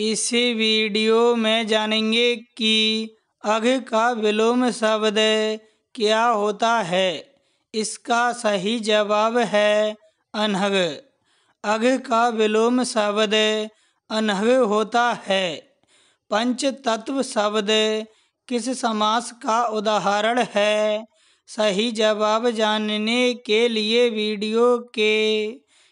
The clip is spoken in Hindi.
इस वीडियो में जानेंगे कि अघ का विलोम शब्द क्या होता है इसका सही जवाब है अनहग अघ का विलोम शब्द अनहग होता है पंच तत्व शब्द किस समास का उदाहरण है सही जवाब जानने के लिए वीडियो के